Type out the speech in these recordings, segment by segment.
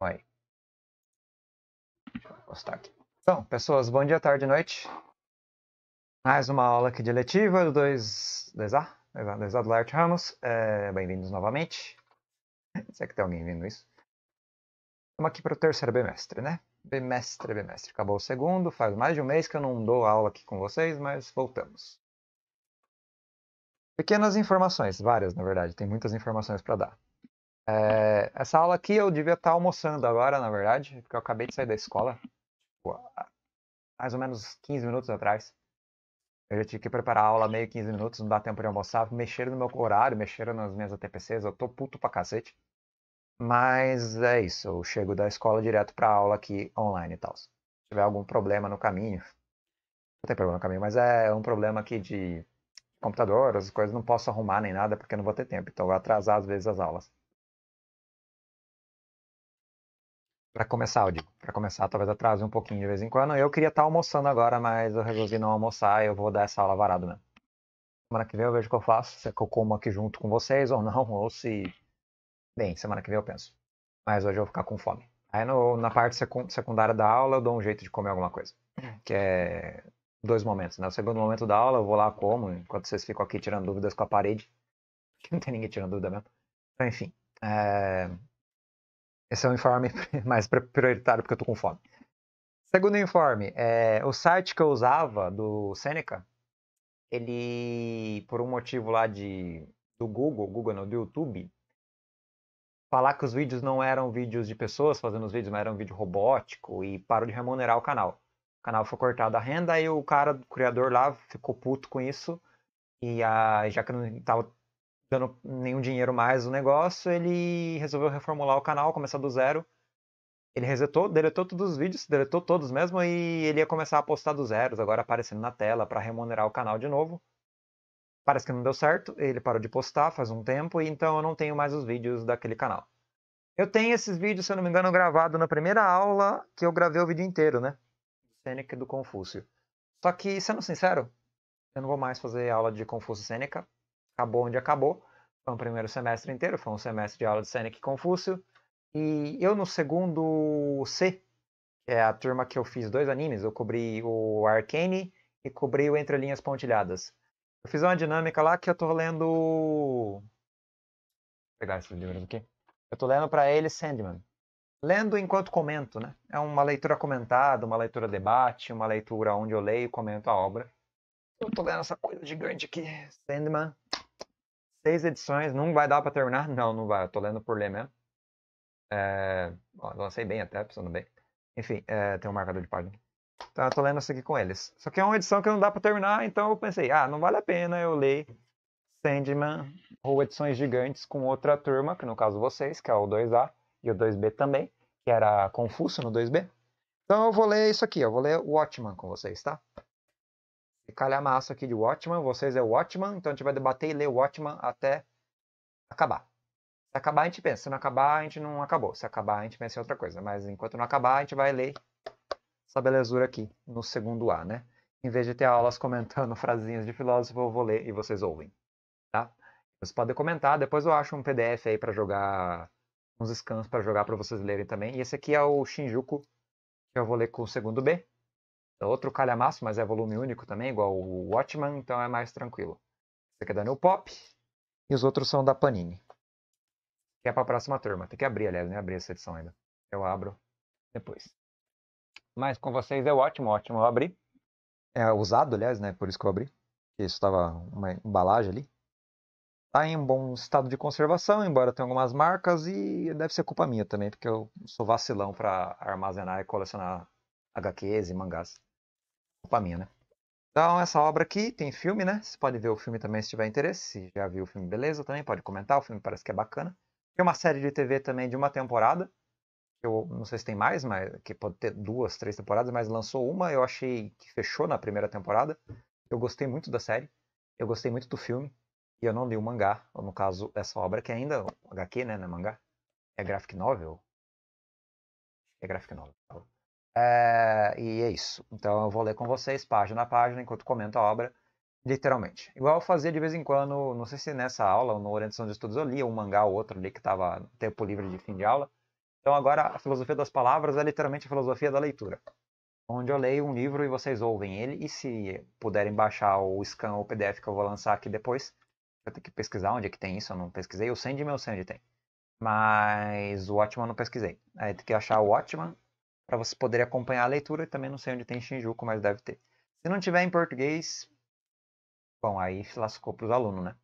Aí. Deixa eu postar aqui. Então, pessoas, bom dia, tarde, noite. Mais uma aula aqui de letiva do 2, a 2A, 2A do Laerte Ramos. É, Bem-vindos novamente. Será que tem alguém vendo isso? Estamos aqui para o terceiro bimestre, né? Bimestre, bimestre. Acabou o segundo, faz mais de um mês que eu não dou aula aqui com vocês, mas voltamos. Pequenas informações, várias na verdade, tem muitas informações para dar. É, essa aula aqui eu devia estar almoçando agora, na verdade, porque eu acabei de sair da escola, tipo, mais ou menos 15 minutos atrás. Eu já tive que preparar a aula meio 15 minutos, não dá tempo de almoçar. Mexeram no meu horário, mexeram nas minhas ATPCs, eu tô puto pra cacete. Mas é isso, eu chego da escola direto pra aula aqui online e tal. Se tiver algum problema no caminho, não tem problema no caminho, mas é um problema aqui de computador, as coisas não posso arrumar nem nada porque não vou ter tempo, então vou atrasar às vezes as aulas. para começar, eu digo, para começar, talvez atrase um pouquinho de vez em quando. Eu queria estar tá almoçando agora, mas eu resolvi não almoçar e eu vou dar essa aula varado mesmo. Semana que vem eu vejo o que eu faço, se é que eu como aqui junto com vocês ou não, ou se. Bem, semana que vem eu penso. Mas hoje eu vou ficar com fome. Aí no, na parte secundária da aula eu dou um jeito de comer alguma coisa. Que é dois momentos, né? O segundo momento da aula eu vou lá como, enquanto vocês ficam aqui tirando dúvidas com a parede. Que não tem ninguém tirando dúvida mesmo. Então, enfim. É... Esse é o informe mais prioritário porque eu tô com fome. Segundo informe, é, o site que eu usava do Seneca, ele, por um motivo lá de do Google, Google não, do YouTube, falar que os vídeos não eram vídeos de pessoas fazendo os vídeos, mas eram um vídeo robótico e parou de remunerar o canal. O canal foi cortado a renda e o cara, o criador lá, ficou puto com isso. E a, já que não estava dando nenhum dinheiro mais no negócio, ele resolveu reformular o canal, começar do zero. Ele resetou, deletou todos os vídeos, deletou todos mesmo, e ele ia começar a postar do zero, agora aparecendo na tela para remunerar o canal de novo. Parece que não deu certo, ele parou de postar faz um tempo, e então eu não tenho mais os vídeos daquele canal. Eu tenho esses vídeos, se eu não me engano, gravado na primeira aula que eu gravei o vídeo inteiro, né? Sêneca do Confúcio. Só que, sendo sincero, eu não vou mais fazer aula de Confúcio Sêneca, acabou onde acabou. Foi o primeiro semestre inteiro, foi um semestre de aula de Seneca e Confúcio. E eu no segundo C, que é a turma que eu fiz dois animes, eu cobri o Arcane e cobri o Entre Linhas Pontilhadas. Eu fiz uma dinâmica lá que eu tô lendo. Vou pegar esses livros aqui. Eu tô lendo para ele Sandman. Lendo enquanto comento, né? É uma leitura comentada, uma leitura debate, uma leitura onde eu leio e comento a obra. Eu tô lendo essa coisa gigante aqui, Sandman, seis edições, não vai dar para terminar? Não, não vai. Eu tô lendo por ler mesmo. É... Ó, lancei bem até, pensando bem. Enfim, é... tem um marcador de página. Então eu tô lendo isso aqui com eles. Só que é uma edição que não dá para terminar, então eu pensei, ah, não vale a pena eu ler Sandman ou edições gigantes com outra turma, que no caso vocês, que é o 2A e o 2B também, que era Confuso no 2B. Então eu vou ler isso aqui, eu vou ler o Watchman com vocês, tá? calhamaço aqui de Watchman. Vocês é o Watchman, então a gente vai debater e ler o Watchman até acabar. Se acabar, a gente pensa. Se não acabar, a gente não acabou. Se acabar, a gente pensa em outra coisa. Mas enquanto não acabar, a gente vai ler essa belezura aqui no segundo A, né? Em vez de ter aulas comentando frasinhas de filósofo, eu vou ler e vocês ouvem, tá? Vocês podem comentar. Depois eu acho um PDF aí para jogar, uns scans para jogar para vocês lerem também. E esse aqui é o Shinjuku, que eu vou ler com o segundo B. É outro calhamaço, mas é volume único também, igual o Watchman, então é mais tranquilo. Esse aqui é da New Pop e os outros são da Panini. Que é para a próxima turma. Tem que abrir, aliás, nem abrir essa edição ainda. Eu abro depois. Mas com vocês é ótimo, ótimo. Eu abri. É usado, aliás, né? Por isso que eu abri. Isso estava uma embalagem ali. Tá em um bom estado de conservação, embora tenha algumas marcas e deve ser culpa minha também, porque eu sou vacilão para armazenar e colecionar HQs e mangás né? Então, essa obra aqui tem filme, né? Você pode ver o filme também se tiver interesse. Se já viu o filme, beleza, também pode comentar. O filme parece que é bacana. Tem uma série de TV também de uma temporada. Eu não sei se tem mais, mas que pode ter duas, três temporadas, mas lançou uma, eu achei que fechou na primeira temporada. Eu gostei muito da série. Eu gostei muito do filme. E eu não li o mangá, ou no caso, essa obra que ainda. HQ, né? Não é mangá. É graphic novel. É graphic novel. É, e é isso. Então eu vou ler com vocês, página a página, enquanto comento a obra, literalmente. Igual eu fazia de vez em quando, não sei se nessa aula ou na orientação de estudos eu lia um mangá ou outro ali que estava no tempo livre de fim de aula. Então agora a filosofia das palavras é literalmente a filosofia da leitura. Onde eu leio um livro e vocês ouvem ele, e se puderem baixar o scan ou o PDF que eu vou lançar aqui depois, eu tenho que pesquisar onde é que tem isso, eu não pesquisei. O Sandy, meu Sandy tem. Mas o Watchman eu não pesquisei. Aí tem que achar o Watchman para você poder acompanhar a leitura. e Também não sei onde tem Shinjuku, mas deve ter. Se não tiver em português, bom, aí se lascou para os alunos, né?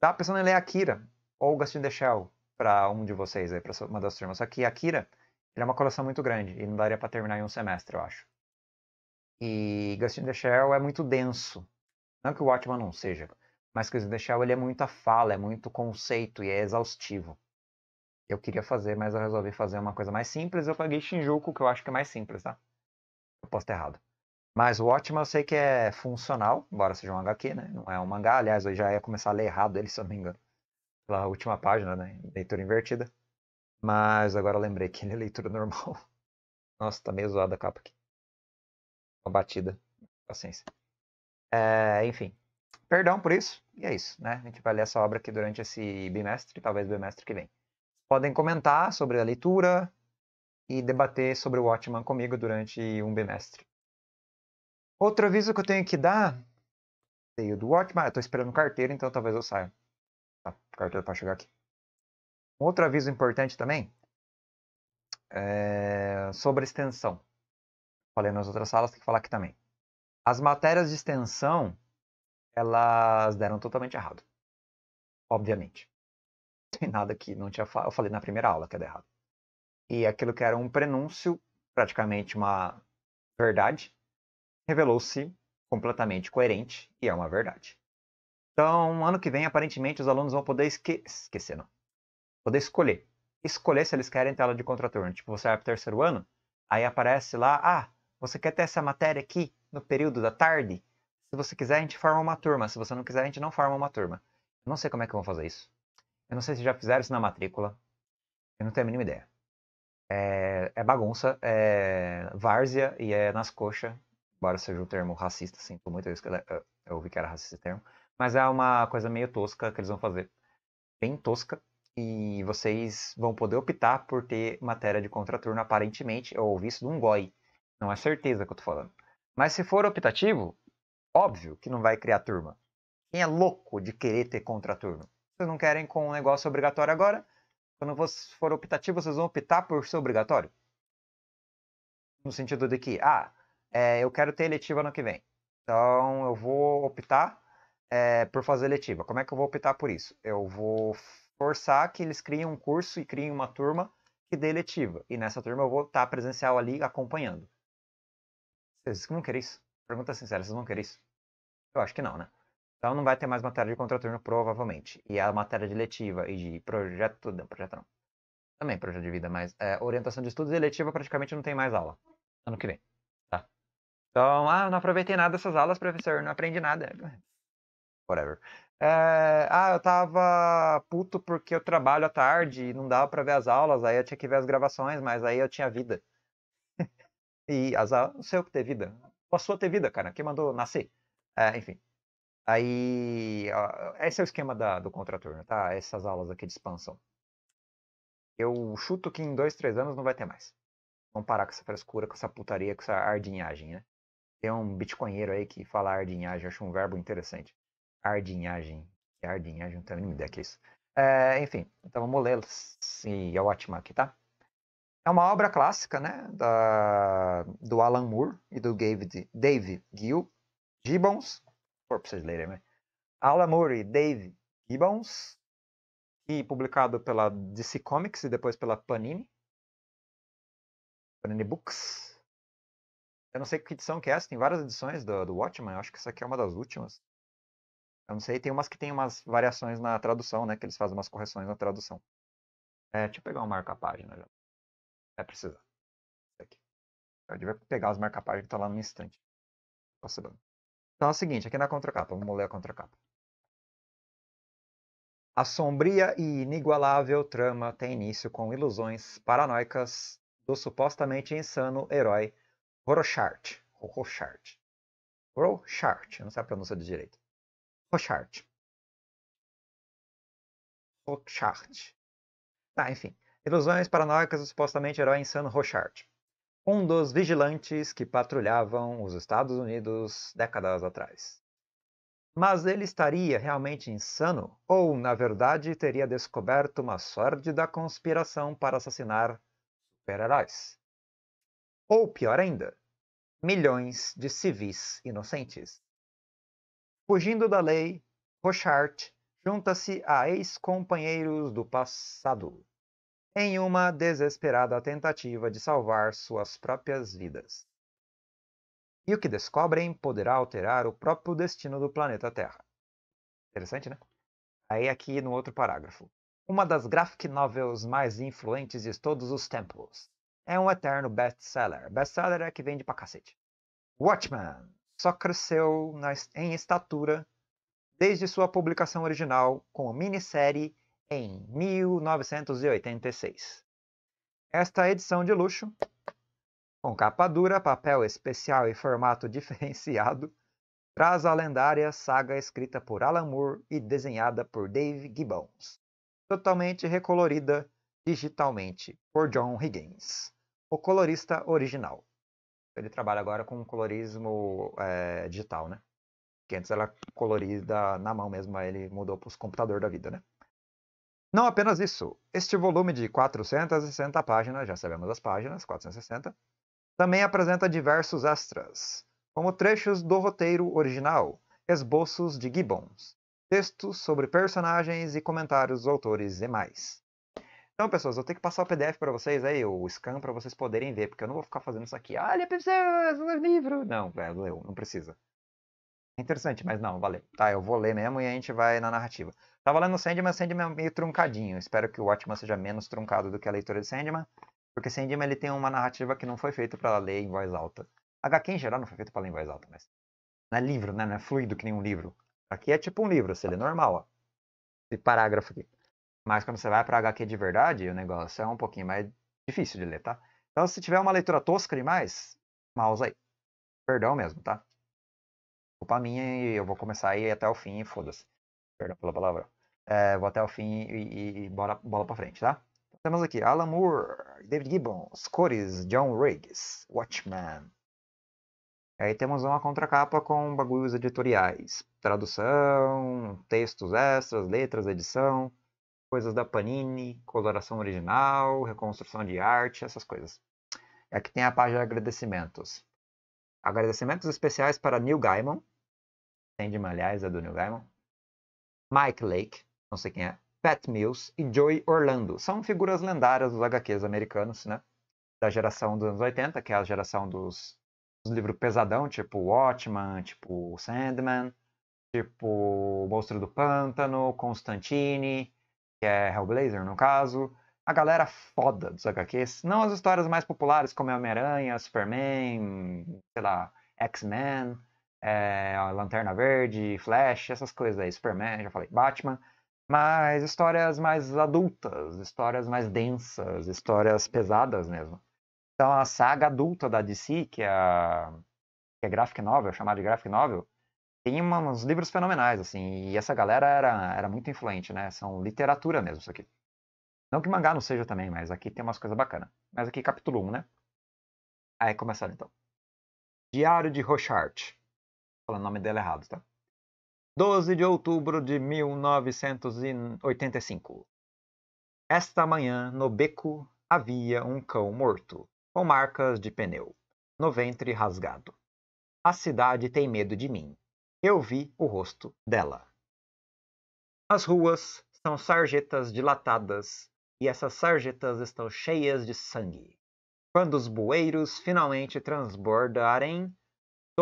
Tá pensando em ler Akira, ou Ghost in the Shell, para um de vocês aí, para uma das turmas. Só que Akira, ele é uma coleção muito grande e não daria para terminar em um semestre, eu acho. E Ghost in the Shell é muito denso. Não que o Watchman não seja, mas Ghost in the Shell ele é muita fala, é muito conceito e é exaustivo eu queria fazer, mas eu resolvi fazer uma coisa mais simples. Eu paguei Shinjuku, que eu acho que é mais simples, tá? Eu posso ter errado. Mas o Watchmen eu sei que é funcional, embora seja um HQ, né? Não é um mangá. Aliás, eu já ia começar a ler errado ele, se eu não me engano. Pela última página, né? Leitura invertida. Mas agora eu lembrei que ele é leitura normal. Nossa, tá meio zoada a capa aqui. Uma batida. Paciência. É, enfim. Perdão por isso. E é isso, né? A gente vai ler essa obra aqui durante esse bimestre, talvez bimestre que vem podem comentar sobre a leitura e debater sobre o Watchman comigo durante um bimestre. Outro aviso que eu tenho que dar, veio do Watchman, eu tô esperando carteiro, então talvez eu saia. Tá, carteiro para chegar aqui. Um outro aviso importante também é sobre extensão. Falei nas outras salas, tem que falar aqui também. As matérias de extensão, elas deram totalmente errado. Obviamente tem nada que não tinha Eu falei na primeira aula que era errado. E aquilo que era um prenúncio, praticamente uma verdade, revelou-se completamente coerente e é uma verdade. Então, ano que vem, aparentemente, os alunos vão poder esque... esquecer, não. Poder escolher. Escolher se eles querem tela aula de contraturno. Tipo, você vai o terceiro ano, aí aparece lá, ah, você quer ter essa matéria aqui no período da tarde? Se você quiser, a gente forma uma turma. Se você não quiser, a gente não forma uma turma. não sei como é que vão fazer isso. Eu não sei se já fizeram isso na matrícula. Eu não tenho a mínima ideia. É, é bagunça, é várzea e é nas coxas. Embora seja um termo racista, sinto muito, eu, eu, eu ouvi que era racista esse termo. Mas é uma coisa meio tosca que eles vão fazer. Bem tosca. E vocês vão poder optar por ter matéria de contraturno, aparentemente. Eu ouvi isso de um goi. Não é certeza que eu tô falando. Mas se for optativo, óbvio que não vai criar turma. Quem é louco de querer ter contraturno? Vocês não querem com um negócio obrigatório agora. Quando for optativo, vocês vão optar por ser obrigatório. No sentido de que, ah, é, eu quero ter eletiva ano que vem. Então eu vou optar é, por fazer eletiva. Como é que eu vou optar por isso? Eu vou forçar que eles criem um curso e criem uma turma que dê eletiva. E nessa turma eu vou estar presencial ali acompanhando. Vocês não querem isso? Pergunta sincera, vocês não querem isso? Eu acho que não, né? Então não vai ter mais matéria de contraturno, provavelmente. E a matéria de letiva e de projeto. Não, projeto não. Também projeto de vida, mas é, orientação de estudos e letiva praticamente não tem mais aula. Ano que vem. Tá? Então, ah, não aproveitei nada dessas aulas, professor, não aprendi nada. Whatever. É, ah, eu tava puto porque eu trabalho à tarde e não dava pra ver as aulas, aí eu tinha que ver as gravações, mas aí eu tinha vida. e as aulas, não sei o que ter vida. Passou a ter vida, cara, quem mandou nascer. É, enfim. Aí, esse é o esquema da, do contraturno, tá? Essas aulas aqui de expansão. Eu chuto que em dois, três anos não vai ter mais. Vamos parar com essa frescura, com essa putaria, com essa ardinhagem, né? Tem um bitcoinheiro aí que fala ardinhagem, acho um verbo interessante. Ardinhagem. Ardinhagem, não tenho nem ideia que é isso. É, enfim, então vamos ler Sim, é ótima aqui, tá? É uma obra clássica, né? Da, do Alan Moore e do David, Dave Gill, Gibbons, vocês lerem, né? Alan Moore e Dave Gibbons, e publicado pela DC Comics e depois pela Panini. Panini Books. Eu não sei que edição que é essa, tem várias edições do, do Watchmen, acho que essa aqui é uma das últimas. Eu não sei, tem umas que tem umas variações na tradução, né? Que eles fazem umas correções na tradução. É, deixa eu pegar um marca-página já. É precisar. Aqui. Eu devia pegar os marca-páginas que tá lá no instante. Passando. Então é o seguinte, aqui na é contracapa, vamos ler a contracapa. A sombria e inigualável trama tem início com ilusões paranoicas do supostamente insano herói Rorschart. Rorschart. Eu não sei a pronúncia de direito. Rorschart. Rorschart. Tá, enfim. Ilusões paranoicas do supostamente herói insano Rorschart um dos vigilantes que patrulhavam os Estados Unidos décadas atrás. Mas ele estaria realmente insano ou, na verdade, teria descoberto uma sórdida conspiração para assassinar super-heróis? Ou pior ainda, milhões de civis inocentes. Fugindo da lei, Rochart junta-se a ex-companheiros do passado, em uma desesperada tentativa de salvar suas próprias vidas. E o que descobrem poderá alterar o próprio destino do planeta Terra. Interessante, né? Aí aqui no outro parágrafo. Uma das graphic novels mais influentes de todos os tempos. É um eterno best-seller. Best-seller é que vende pra cacete. Watchmen só cresceu na, em estatura desde sua publicação original com a minissérie em 1986. Esta edição de luxo, com capa dura, papel especial e formato diferenciado, traz a lendária saga escrita por Alan Moore e desenhada por Dave Gibbons, totalmente recolorida digitalmente por John Higgins, o colorista original. Ele trabalha agora com colorismo é, digital, né? Que antes era colorida na mão mesmo, aí ele mudou para os computadores da vida, né? Não apenas isso, este volume de 460 páginas, já sabemos as páginas, 460, também apresenta diversos extras, como trechos do roteiro original, esboços de Gibbons, textos sobre personagens e comentários dos autores e mais. Então, pessoas, eu tenho que passar o PDF para vocês aí, o scan para vocês poderem ver, porque eu não vou ficar fazendo isso aqui. Olha, ah, livro! Não, velho, leu, não precisa. É interessante, mas não, valeu. Tá, eu vou ler mesmo e a gente vai na narrativa. Tava lendo Sandman, Sandman é meio truncadinho. Espero que o Watchman seja menos truncado do que a leitura de Sandman, porque Sandman ele tem uma narrativa que não foi feita para ler em voz alta. HQ em geral não foi feito para ler em voz alta, mas não é livro, né? Não é fluido que nem um livro. Aqui é tipo um livro, você lê normal, ó. Esse parágrafo aqui. Mas quando você vai para HQ de verdade, o negócio é um pouquinho mais difícil de ler, tá? Então se tiver uma leitura tosca demais, mouse aí. Perdão mesmo, tá? Culpa minha e eu vou começar aí até o fim e foda-se. Perdão pela palavra. É, vou até o fim e, e, e bora, bola pra frente, tá? Temos aqui Alan Moore, David Gibbons, cores John Riggs, Watchman. Aí temos uma contracapa com bagulhos editoriais, tradução, textos extras, letras, edição, coisas da Panini, coloração original, reconstrução de arte, essas coisas. Aqui tem a página de agradecimentos. Agradecimentos especiais para Neil Gaiman. Sandman, aliás, é do Neil Gaiman. Mike Lake, não sei quem é, Pat Mills e Joey Orlando. São figuras lendárias dos HQs americanos, né? Da geração dos anos 80, que é a geração dos, dos livros pesadão, tipo Watchman, tipo Sandman, tipo Monstro do Pântano, Constantine, que é Hellblazer no caso. A galera foda dos HQs. Não as histórias mais populares como Homem-Aranha, Superman, sei lá, X-Men é, Lanterna Verde, Flash, essas coisas aí, Superman, já falei, Batman, mas histórias mais adultas, histórias mais densas, histórias pesadas mesmo. Então a saga adulta da DC, que é, que é graphic novel, chamada de graphic novel, tem uns livros fenomenais, assim, e essa galera era, era muito influente, né? São literatura mesmo isso aqui. Não que mangá não seja também, mas aqui tem umas coisas bacanas. Mas aqui capítulo 1, né? Aí começando então. Diário de Rochart falando o nome dela errado, tá? 12 de outubro de 1985. Esta manhã, no beco, havia um cão morto, com marcas de pneu, no ventre rasgado. A cidade tem medo de mim. Eu vi o rosto dela. As ruas são sarjetas dilatadas, e essas sarjetas estão cheias de sangue. Quando os bueiros finalmente transbordarem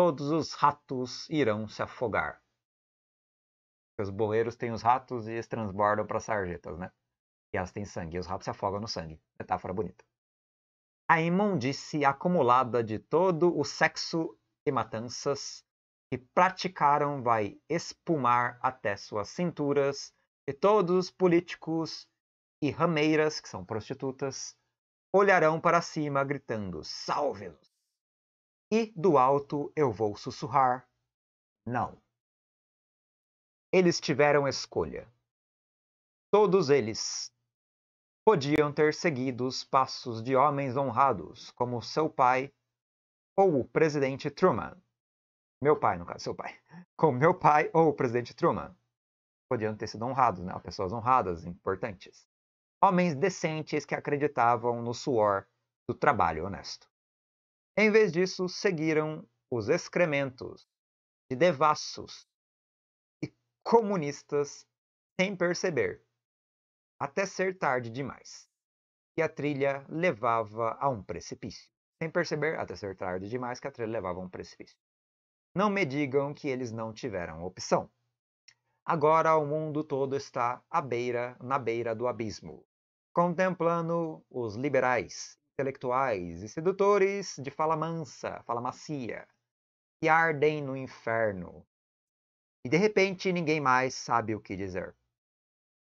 todos os ratos irão se afogar. Os boleiros têm os ratos e eles transbordam para as sarjetas, né? E elas têm sangue, e os ratos se afogam no sangue. Metáfora bonita. A imundície acumulada de todo o sexo e matanças que praticaram vai espumar até suas cinturas, e todos os políticos e rameiras, que são prostitutas, olharão para cima gritando: Salve-nos! e do alto eu vou sussurrar: Não. Eles tiveram escolha. Todos eles podiam ter seguido os passos de homens honrados, como seu pai ou o presidente Truman. Meu pai, no caso, seu pai. Com meu pai ou o presidente Truman. Podiam ter sido honrados, né? Pessoas honradas, importantes. Homens decentes que acreditavam no suor do trabalho honesto. Em vez disso, seguiram os excrementos de devassos e comunistas sem perceber, até ser tarde demais. E a trilha levava a um precipício. Sem perceber, até ser tarde demais, que a trilha levava a um precipício. Não me digam que eles não tiveram opção. Agora o mundo todo está à beira, na beira do abismo, contemplando os liberais intelectuais e sedutores de fala mansa, fala macia, que ardem no inferno. E de repente ninguém mais sabe o que dizer.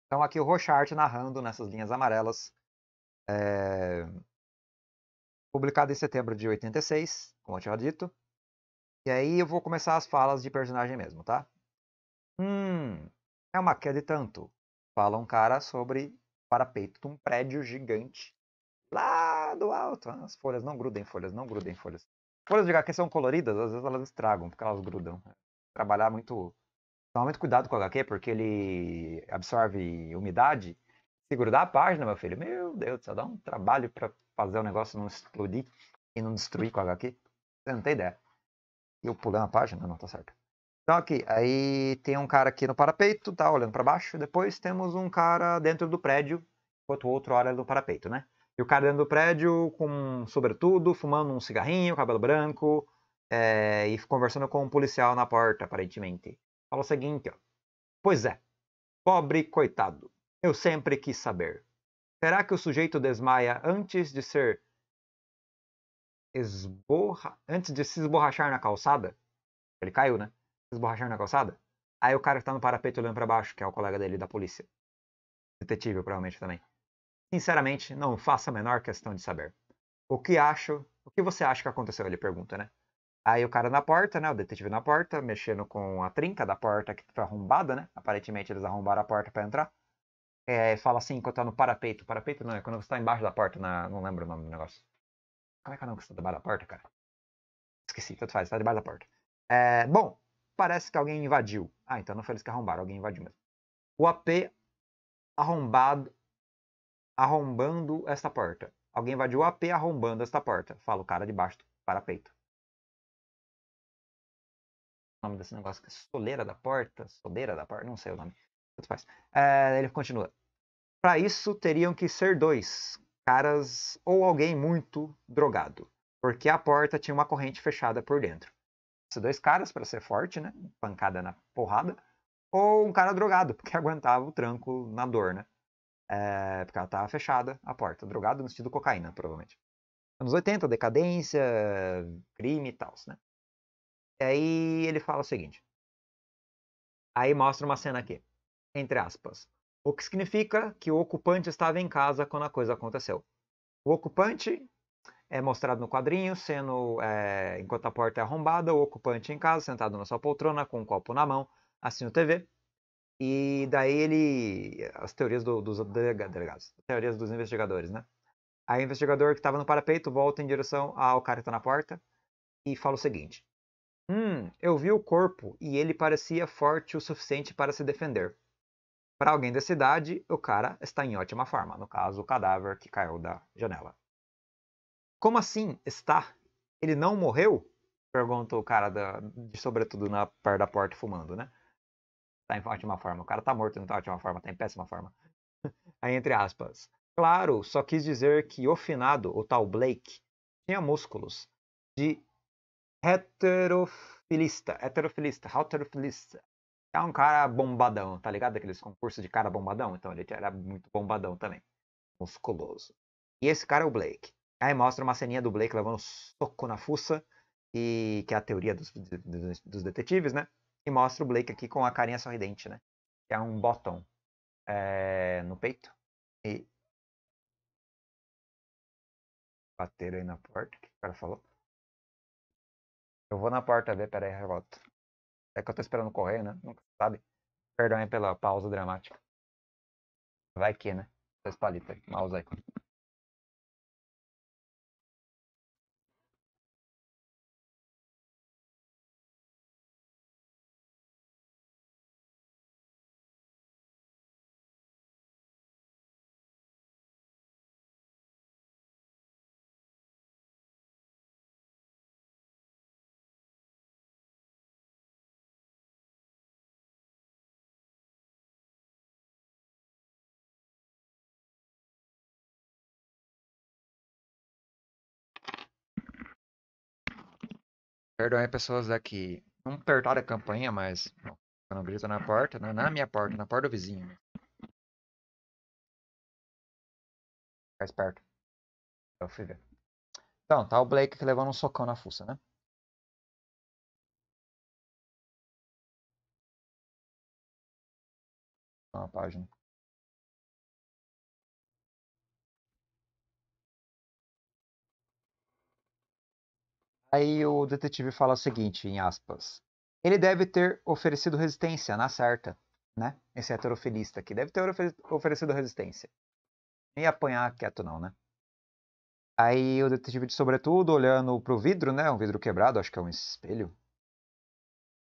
Então aqui o Rochart narrando nessas linhas amarelas, é... publicado em setembro de 86, como eu tinha dito. E aí eu vou começar as falas de personagem mesmo, tá? Hum, é uma queda de tanto. Fala um cara sobre o parapeito de um prédio gigante lá do alto. As folhas não grudem folhas, não grudem folhas. Folhas de HQ são coloridas, às vezes elas estragam, porque elas grudam. É. Trabalhar muito. Tomar muito cuidado com o HQ, porque ele absorve umidade. Se grudar a página, meu filho, meu Deus, só dá um trabalho para fazer o negócio não explodir e não destruir com o HQ. Você não tem ideia. Eu pulando a página? Não, tá certo. Então aqui, aí tem um cara aqui no parapeito, tá olhando para baixo. Depois temos um cara dentro do prédio, enquanto o outro olha no parapeito, né? E o cara dentro do prédio com sobretudo, fumando um cigarrinho, cabelo branco, é, e conversando com um policial na porta, aparentemente. Fala o seguinte, ó. Pois é, pobre coitado, eu sempre quis saber. Será que o sujeito desmaia antes de ser esborra... antes de se esborrachar na calçada? Ele caiu, né? Se esborrachar na calçada? Aí o cara que tá no parapeito olhando para baixo, que é o colega dele da polícia. Detetive, provavelmente, também. Sinceramente, não faço a menor questão de saber. O que acho? O que você acha que aconteceu? Ele pergunta, né? Aí o cara na porta, né? O detetive na porta, mexendo com a trinca da porta que foi arrombada, né? Aparentemente eles arrombaram a porta para entrar. É, fala assim, enquanto tá no parapeito. Parapeito não, é quando você tá embaixo da porta, na... não lembro o nome do negócio. Como é que é o nome que você tá debaixo da porta, cara? Esqueci, tanto faz, tá debaixo da porta. É, bom, parece que alguém invadiu. Ah, então não foi eles que arrombaram, alguém invadiu mesmo. O AP arrombado, arrombando esta porta. Alguém invadiu o AP arrombando esta porta. Fala o cara debaixo do parapeito. O nome desse negócio é soleira da porta? Soleira da porta? Não sei o nome. Tanto faz. É, ele continua. Para isso teriam que ser dois caras ou alguém muito drogado, porque a porta tinha uma corrente fechada por dentro. Se dois caras para ser forte, né? Pancada na porrada, ou um cara drogado, porque aguentava o tranco na dor, né? É, porque ela estava tá fechada a porta, drogada no sentido cocaína, provavelmente. Anos 80, decadência, crime e tal, né? E aí ele fala o seguinte. Aí mostra uma cena aqui, entre aspas. O que significa que o ocupante estava em casa quando a coisa aconteceu. O ocupante é mostrado no quadrinho, sendo é, enquanto a porta é arrombada, o ocupante em casa, sentado na sua poltrona, com um copo na mão, assistindo TV. E daí ele. As teorias do, dos delegados. Teorias dos investigadores, né? Aí o investigador que estava no parapeito volta em direção ao cara que está na porta e fala o seguinte: Hum, eu vi o corpo e ele parecia forte o suficiente para se defender. Para alguém da cidade, o cara está em ótima forma. No caso, o cadáver que caiu da janela. Como assim está? Ele não morreu? Pergunta o cara da, de sobretudo na parte da porta fumando, né? tá em ótima forma. O cara tá morto, não tá em ótima forma, tá em péssima forma. Aí, entre aspas. Claro, só quis dizer que o finado, o tal Blake, tinha músculos de heterofilista. Heterofilista, heterofilista. É um cara bombadão, tá ligado? Aqueles concursos de cara bombadão. Então ele era muito bombadão também. Musculoso. E esse cara é o Blake. Aí mostra uma ceninha do Blake levando um soco na fuça. E que é a teoria dos, dos, dos detetives, né? que mostra o Blake aqui com a carinha sorridente, né? Que é um botão é, no peito. E. Bateram aí na porta. O que o cara falou? Eu vou na porta ver, peraí, eu volto. É que eu tô esperando o correio, né? Nunca sabe. Perdão aí pela pausa dramática. Vai que, né? Dois palitos aí, mouse aí. Perdoem pessoas daqui. Não apertaram a campanha, mas não grita na porta, não, né? na minha porta, na porta do vizinho. Fica perto. Eu fui ver. Então, tá o Blake que levando um socão na fuça, né? Uma página. Aí o detetive fala o seguinte, em aspas. Ele deve ter oferecido resistência na certa, né? Esse heterofilista aqui. Deve ter oferecido resistência. Nem apanhar quieto não, né? Aí o detetive de sobretudo, olhando pro vidro, né? Um vidro quebrado, acho que é um espelho.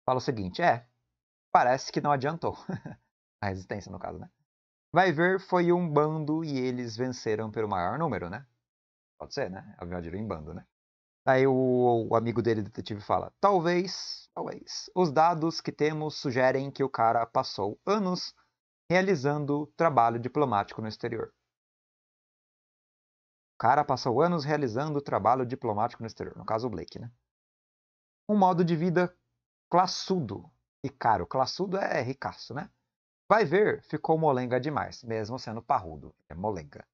Fala o seguinte, é. Parece que não adiantou. a resistência, no caso, né? Vai ver, foi um bando e eles venceram pelo maior número, né? Pode ser, né? Avião de em bando, né? Aí o, o amigo dele, detetive, fala: Talvez, talvez. Os dados que temos sugerem que o cara passou anos realizando trabalho diplomático no exterior. O cara passou anos realizando trabalho diplomático no exterior, no caso o Blake, né? Um modo de vida classudo e caro. Classudo é ricaço, né? Vai ver, ficou molenga demais, mesmo sendo parrudo. É molenga.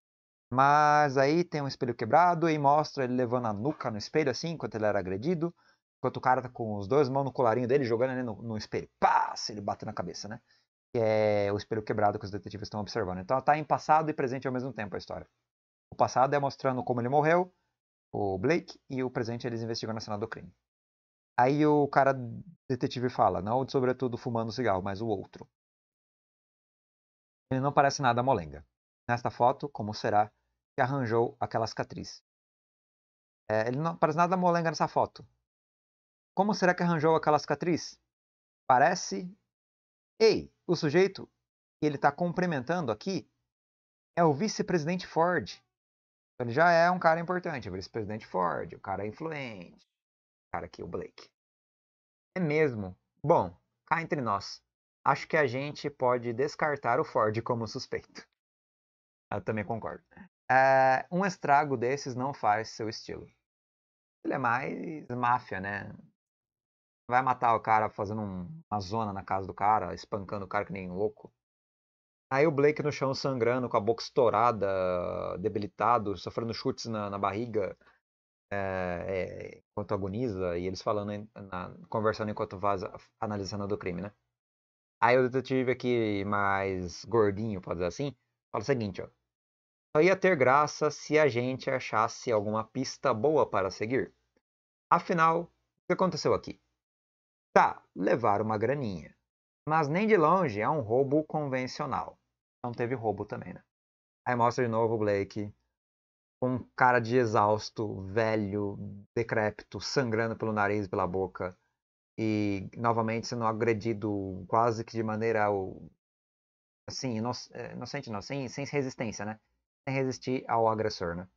Mas aí tem um espelho quebrado e mostra ele levando a nuca no espelho, assim, enquanto ele era agredido. Enquanto o cara tá com os dois mãos no colarinho dele, jogando ali no, no espelho. Pá! Se ele bate na cabeça, né? Que é o espelho quebrado que os detetives estão observando. Então ela tá em passado e presente ao mesmo tempo a história. O passado é mostrando como ele morreu, o Blake, e o presente eles investigando a cena do crime. Aí o cara detetive fala, não sobretudo fumando cigarro, mas o outro. Ele não parece nada molenga. Nesta foto, como será que arranjou aquela cicatriz. É, ele não parece nada molenga nessa foto. Como será que arranjou aquela cicatriz? Parece. Ei, o sujeito que ele está cumprimentando aqui é o vice-presidente Ford. Ele já é um cara importante, o vice-presidente Ford, o cara é influente. O cara aqui, o Blake. É mesmo. Bom, cá entre nós. Acho que a gente pode descartar o Ford como suspeito. Eu também concordo é, um estrago desses não faz seu estilo. Ele é mais máfia, né? Vai matar o cara fazendo um, uma zona na casa do cara, espancando o cara que nem louco. Aí o Blake no chão sangrando, com a boca estourada, debilitado, sofrendo chutes na, na barriga, é, é, enquanto agoniza, e eles falando, na, conversando enquanto vaza, analisando do crime, né? Aí o detetive aqui mais gordinho, pode dizer assim, fala o seguinte, ó ia ter graça se a gente achasse alguma pista boa para seguir. Afinal, o que aconteceu aqui? Tá, levaram uma graninha. Mas nem de longe é um roubo convencional. Não teve roubo também, né? Aí mostra de novo o Blake com um cara de exausto, velho, decrépito, sangrando pelo nariz e pela boca. E novamente sendo agredido quase que de maneira assim, é, inocente não, sem, sem resistência, né? sem resistir ao agressor, né?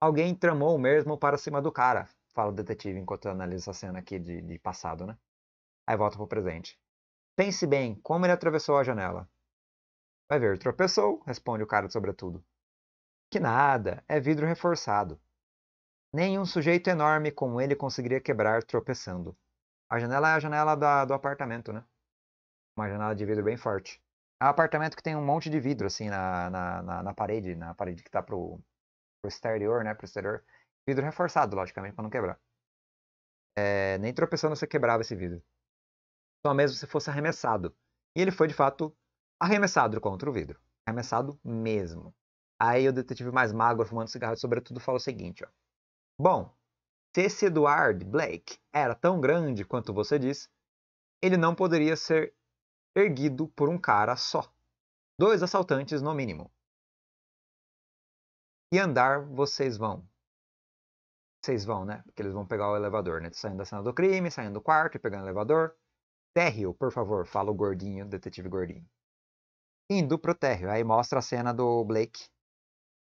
Alguém tramou o mesmo para cima do cara, fala o detetive enquanto analisa a cena aqui de, de passado, né? Aí volta pro presente. Pense bem, como ele atravessou a janela. Vai ver, tropeçou, responde o cara sobretudo. Que nada, é vidro reforçado. Nenhum sujeito enorme como ele conseguiria quebrar tropeçando. A janela é a janela da, do apartamento, né? Uma janela de vidro bem forte. É um apartamento que tem um monte de vidro, assim, na, na, na, na parede, na parede que tá pro, pro exterior, né? Pro exterior. Vidro reforçado, logicamente, pra não quebrar. É, nem tropeçando você quebrava esse vidro. Só mesmo se fosse arremessado. E ele foi, de fato, arremessado contra o vidro. Arremessado mesmo. Aí o detetive mais magro, fumando cigarro sobretudo, fala o seguinte, ó. Bom, se esse Eduard Blake era tão grande quanto você diz, ele não poderia ser erguido por um cara só. Dois assaltantes no mínimo. E andar vocês vão. Vocês vão, né? Porque eles vão pegar o elevador, né? Saindo da cena do crime, saindo do quarto e pegando o elevador. Térreo, por favor, fala o gordinho, detetive gordinho. Indo pro térreo. Aí mostra a cena do Blake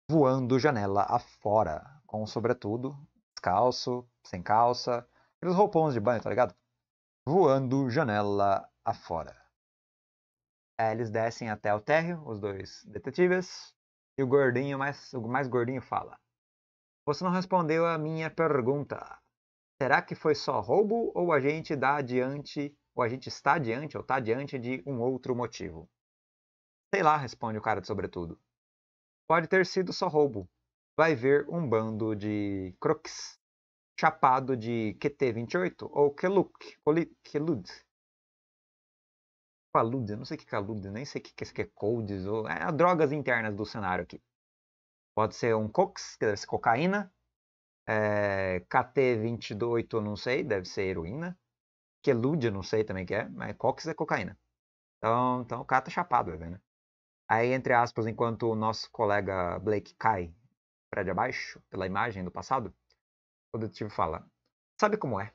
voando janela afora, com sobretudo, descalço, sem calça, aqueles roupões de banho, tá ligado? Voando janela afora. É, eles descem até o térreo, os dois detetives, e o gordinho, mais, o mais gordinho fala. Você não respondeu a minha pergunta. Será que foi só roubo ou a gente dá adiante, ou a gente está adiante ou está adiante de um outro motivo? Sei lá, responde o cara de sobretudo. Pode ter sido só roubo. Vai ver um bando de crocs chapado de QT28 ou Keluk, Kelud, Paludes, eu não sei o que é Caludes, nem sei o que é, que é Coldes, ou é, drogas internas do cenário aqui. Pode ser um cox, que deve ser cocaína, é, KT28, eu não sei, deve ser heroína, Quelude, eu não sei também que é, mas cox é cocaína. Então, então o cara tá chapado, é, né? Aí, entre aspas, enquanto o nosso colega Blake cai para de abaixo, pela imagem do passado, o detetive fala, sabe como é?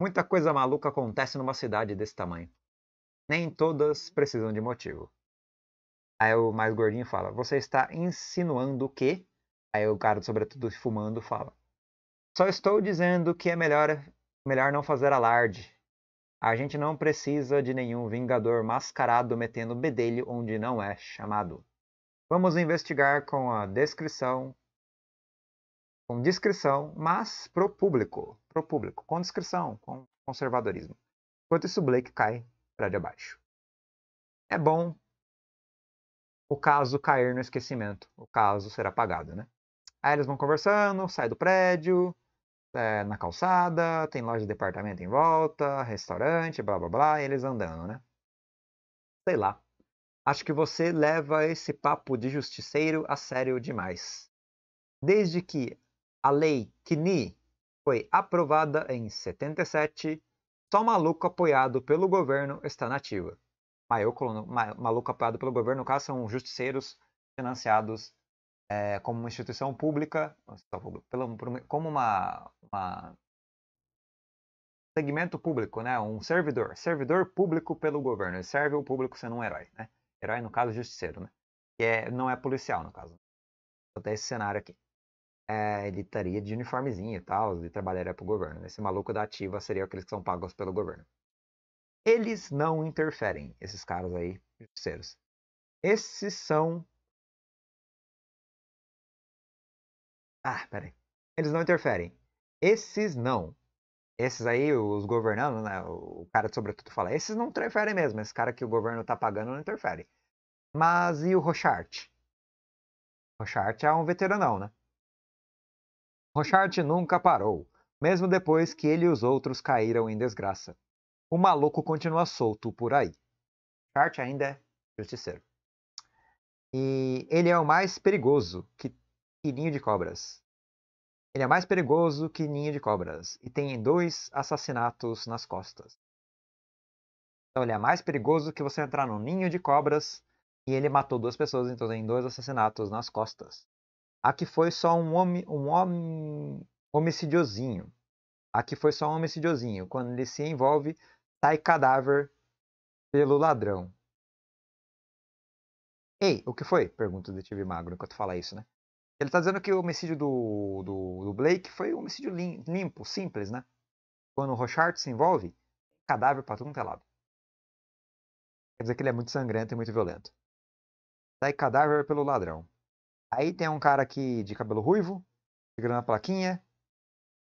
Muita coisa maluca acontece numa cidade desse tamanho. Nem todas precisam de motivo. Aí o mais gordinho fala: Você está insinuando que? Aí o cara, sobretudo fumando, fala: Só estou dizendo que é melhor, melhor não fazer alarde. A gente não precisa de nenhum vingador mascarado metendo bedelho onde não é chamado. Vamos investigar com a descrição. Com discrição, mas pro público. Pro público. Com discrição, com conservadorismo. Enquanto isso, Blake cai prédio abaixo. É bom o caso cair no esquecimento, o caso ser apagado, né? Aí eles vão conversando, sai do prédio, é, na calçada, tem loja de departamento em volta, restaurante, blá blá blá, e eles andando, né? Sei lá. Acho que você leva esse papo de justiceiro a sério demais. Desde que a lei Kini foi aprovada em 77, só maluco apoiado pelo governo está na ativa. maluco apoiado pelo governo, no caso, são justiceiros financiados é, como uma instituição pública, como uma, uma segmento público, né? Um servidor, servidor público pelo governo. Ele serve o público sendo um herói, né? Herói no caso justiceiro, né? Que é, não é policial no caso. Até esse cenário aqui é, ele estaria de uniformezinho e tal, e trabalharia para o governo. Né? Esse maluco da ativa seria aqueles que são pagos pelo governo. Eles não interferem, esses caras aí, justiceiros. Esses são. Ah, peraí. Eles não interferem. Esses não. Esses aí, os governando, né? O cara de sobretudo fala, esses não interferem mesmo. Esse cara que o governo tá pagando não interfere. Mas e o Rochart? Rochart é um veteranão, né? Rochard nunca parou, mesmo depois que ele e os outros caíram em desgraça. O maluco continua solto por aí. Rochard ainda é justiceiro. E ele é o mais perigoso que, que ninho de cobras. Ele é mais perigoso que ninho de cobras e tem dois assassinatos nas costas. Então ele é mais perigoso que você entrar no ninho de cobras e ele matou duas pessoas, então tem dois assassinatos nas costas. A que foi só um, homem, um homicidiozinho. A que foi só um homicidiozinho. Quando ele se envolve, sai tá cadáver pelo ladrão. Ei, o que foi? Pergunta o detetive magro enquanto fala isso, né? Ele tá dizendo que o homicídio do, do, do Blake foi um homicídio limpo, simples, né? Quando o Rochard se envolve, cadáver pra tudo quanto é lado. Quer dizer que ele é muito sangrento e muito violento. Sai tá cadáver pelo ladrão. Aí tem um cara aqui de cabelo ruivo, segurando a plaquinha,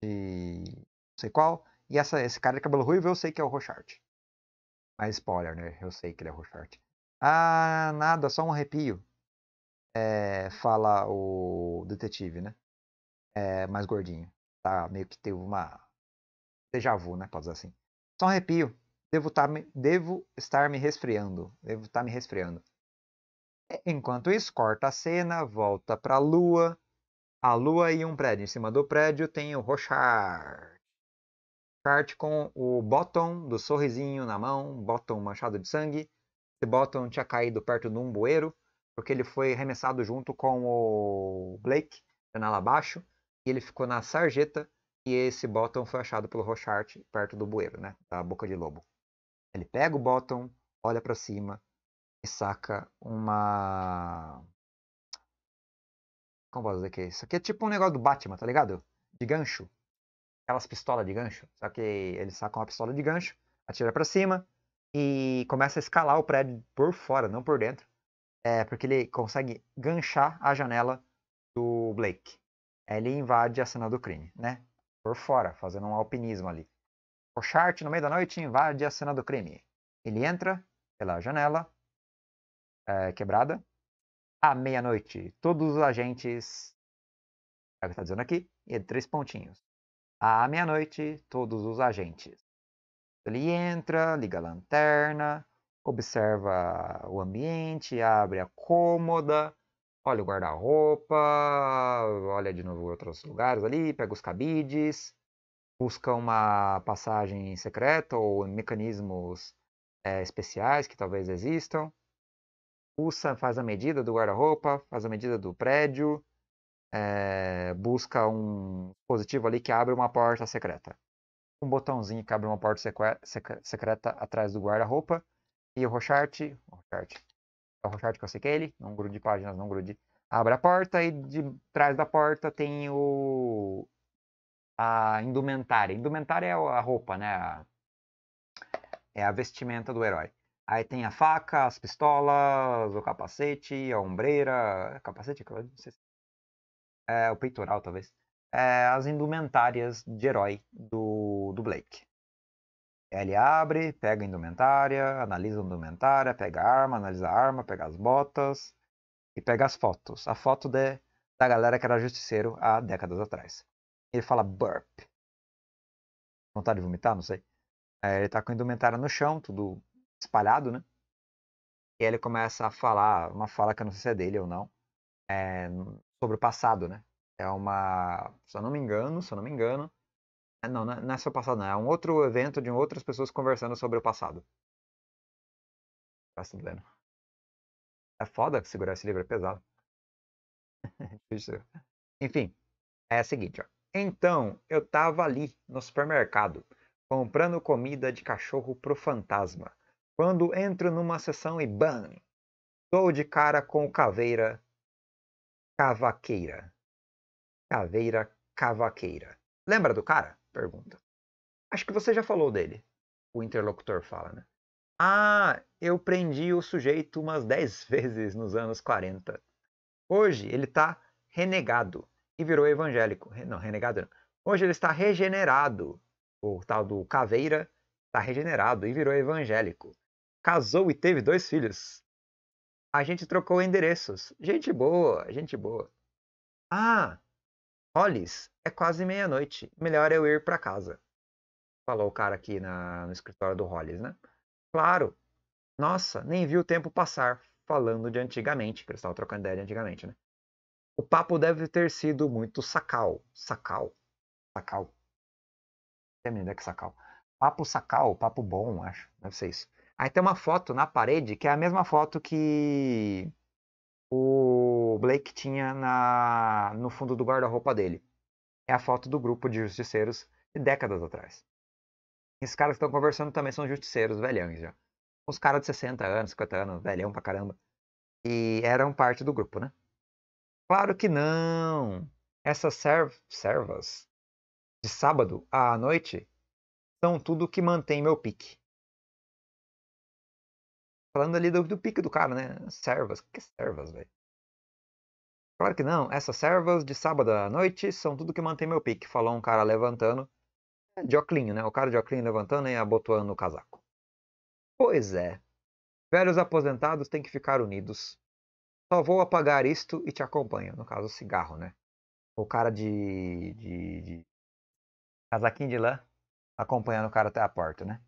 de não sei qual. E essa, esse cara de cabelo ruivo eu sei que é o Rochart. Mas spoiler, né? Eu sei que ele é o Rochart. Ah, nada, só um arrepio. É, fala o detetive, né? É, mais gordinho. Tá, meio que teve uma. Déjà vu, né? Pode dizer assim. Só um arrepio. Devo, tá, devo estar me resfriando. Devo estar tá me resfriando. Enquanto isso, corta a cena, volta para a lua. A lua e um prédio. Em cima do prédio tem o Rochard. Rochard com o botão do sorrisinho na mão, botão manchado de sangue. Esse botão tinha caído perto de um bueiro, porque ele foi arremessado junto com o Blake, janela abaixo, e ele ficou na sarjeta. E esse botão foi achado pelo Rochard perto do bueiro, né? Da boca de lobo. Ele pega o botão, olha para cima, saca uma. Como posso dizer que é isso? Aqui é tipo um negócio do Batman, tá ligado? De gancho. Aquelas pistolas de gancho. Só que ele saca uma pistola de gancho, atira para cima e começa a escalar o prédio por fora, não por dentro. É porque ele consegue ganchar a janela do Blake. Ele invade a cena do crime, né? Por fora, fazendo um alpinismo ali. O Chart, no meio da noite, invade a cena do crime. Ele entra pela janela é, quebrada. À meia-noite, todos os agentes. É o que está dizendo aqui. E é três pontinhos. À meia-noite, todos os agentes. Ele entra, liga a lanterna, observa o ambiente, abre a cômoda, olha o guarda-roupa, olha de novo outros lugares ali, pega os cabides, busca uma passagem secreta ou mecanismos é, especiais que talvez existam. Sam faz a medida do guarda-roupa, faz a medida do prédio, é, busca um dispositivo ali que abre uma porta secreta. Um botãozinho que abre uma porta secreta atrás do guarda-roupa. E o Rochart, o Rochart, é o Rochart que eu sei que é ele, não grude páginas, não grude. Abre a porta e de trás da porta tem o a indumentária. Indumentária é a roupa, né? A, é a vestimenta do herói. Aí tem a faca, as pistolas, o capacete, a ombreira. É capacete, não sei se... É, o peitoral, talvez. É, as indumentárias de herói do, do Blake. Ele abre, pega a indumentária, analisa a indumentária, pega a arma, analisa a arma, pega as botas e pega as fotos. A foto de, da galera que era justiceiro há décadas atrás. Ele fala burp. Vontade de vomitar, não sei. É, ele tá com a indumentária no chão, tudo espalhado, né? E aí ele começa a falar, uma fala que eu não sei se é dele ou não, é, sobre o passado, né? É uma. Se eu não me engano, se eu não me engano. É, não, é, não é seu passado, não. É um outro evento de outras pessoas conversando sobre o passado. Tá se lendo. É foda segurar esse livro, é pesado. Enfim, é o seguinte, ó. Então, eu tava ali no supermercado, comprando comida de cachorro pro fantasma. Quando entro numa sessão e ban, estou de cara com caveira cavaqueira. Caveira cavaqueira. Lembra do cara? Pergunta. Acho que você já falou dele. O interlocutor fala, né? Ah, eu prendi o sujeito umas dez vezes nos anos 40. Hoje ele está renegado e virou evangélico. Não, renegado não. Hoje ele está regenerado. O tal do Caveira está regenerado e virou evangélico casou e teve dois filhos. A gente trocou endereços. Gente boa, gente boa. Ah, Hollis, é quase meia-noite. Melhor eu ir para casa. Falou o cara aqui na, no escritório do Hollis, né? Claro. Nossa, nem vi o tempo passar. Falando de antigamente, que eles estavam trocando ideia de antigamente, né? O papo deve ter sido muito sacal. Sacal. Sacal. É, menina, que sacal. Papo sacal, papo bom, acho. Deve ser isso. Aí tem uma foto na parede que é a mesma foto que o Blake tinha na, no fundo do guarda-roupa dele. É a foto do grupo de justiceiros de décadas atrás. Esses caras que estão conversando também são justiceiros velhões já. Os caras de 60 anos, 50 anos, velhão pra caramba. E eram parte do grupo, né? Claro que não! Essas serv servas de sábado à noite são tudo que mantém meu pique falando ali do, do pique do cara, né? Servas. Que é servas, velho? Claro que não. Essas servas de sábado à noite são tudo que mantém meu pique, falou um cara levantando. É de oclinho, né? O cara de oclinho levantando e abotoando o casaco. Pois é. Velhos aposentados têm que ficar unidos. Só vou apagar isto e te acompanho. No caso, o cigarro, né? O cara de, de, de... casaquinho de lã acompanhando o cara até a porta, né?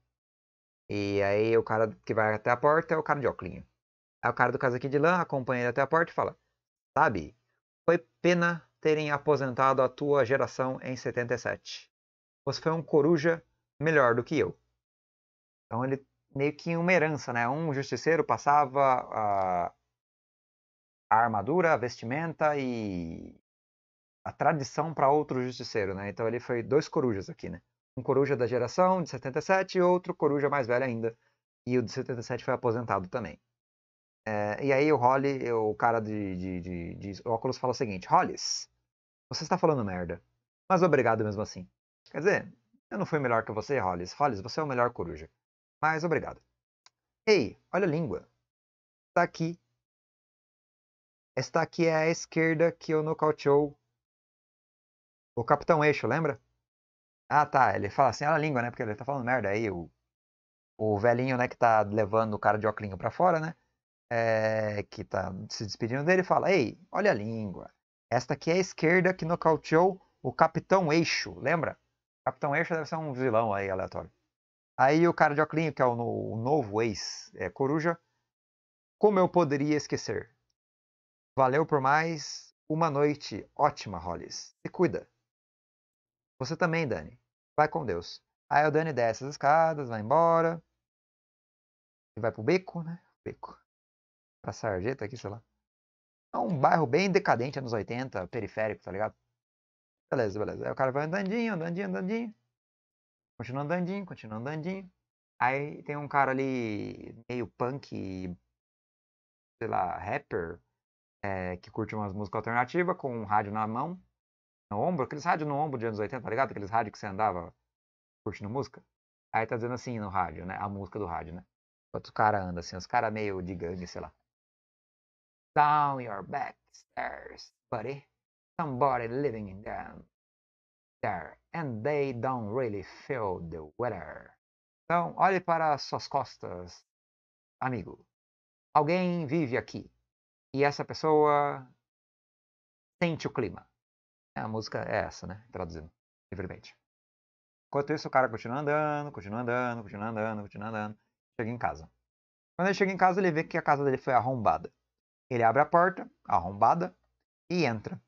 E aí o cara que vai até a porta é o cara de óculos. Aí o cara do casaquinho de lã acompanha ele até a porta e fala: Sabe, foi pena terem aposentado a tua geração em 77. Você foi um coruja melhor do que eu. Então ele meio que uma herança, né? Um justiceiro passava a, a armadura, a vestimenta e a tradição para outro justiceiro, né? Então ele foi dois corujas aqui, né? um coruja da geração de 77 e outro coruja mais velho ainda. E o de 77 foi aposentado também. É, e aí o Holly, o cara de, de, de, de óculos, fala o seguinte: Hollis, você está falando merda. Mas obrigado mesmo assim. Quer dizer, eu não fui melhor que você, Hollis. Hollis, você é o melhor coruja. Mas obrigado. Ei, olha a língua. Está aqui. Esta aqui é a esquerda que eu nocauteou. O Capitão Eixo, lembra? Ah, tá. Ele fala assim, olha a língua, né? Porque ele tá falando merda. Aí o, o velhinho, né, que tá levando o cara de oclinho pra fora, né? É, que tá se despedindo dele, fala: Ei, olha a língua. Esta aqui é a esquerda que nocauteou o Capitão Eixo, lembra? Capitão Eixo deve ser um vilão aí aleatório. Aí o cara de Oclinho, que é o, no, o novo ex é, coruja, como eu poderia esquecer? Valeu por mais uma noite ótima, Hollis. Se cuida. Você também, Dani vai com Deus. Aí o Dani desce as escadas, vai embora. E vai pro beco, né? Beco. Pra sarjeta aqui, sei lá. É um bairro bem decadente, anos 80, periférico, tá ligado? Beleza, beleza. Aí o cara vai andandinho, andandinho, andandinho. Continua andandinho, continua andandinho. Aí tem um cara ali, meio punk, sei lá, rapper, é, que curte umas músicas alternativas, com um rádio na mão no ombro, aqueles rádios no ombro de anos 80, tá ligado? Aqueles rádios que você andava curtindo música. Aí tá dizendo assim no rádio, né? A música do rádio, né? quando o caras andam assim, os caras meio de gangue, sei lá. Down your back stairs, buddy. Somebody living in them. There. And they don't really feel the weather. Então, olhe para suas costas, amigo. Alguém vive aqui. E essa pessoa sente o clima. A música é essa, né? Traduzindo livremente. Enquanto isso, o cara continua andando, continua andando, continua andando, continua andando. Chega em casa. Quando ele chega em casa, ele vê que a casa dele foi arrombada. Ele abre a porta, arrombada, e entra.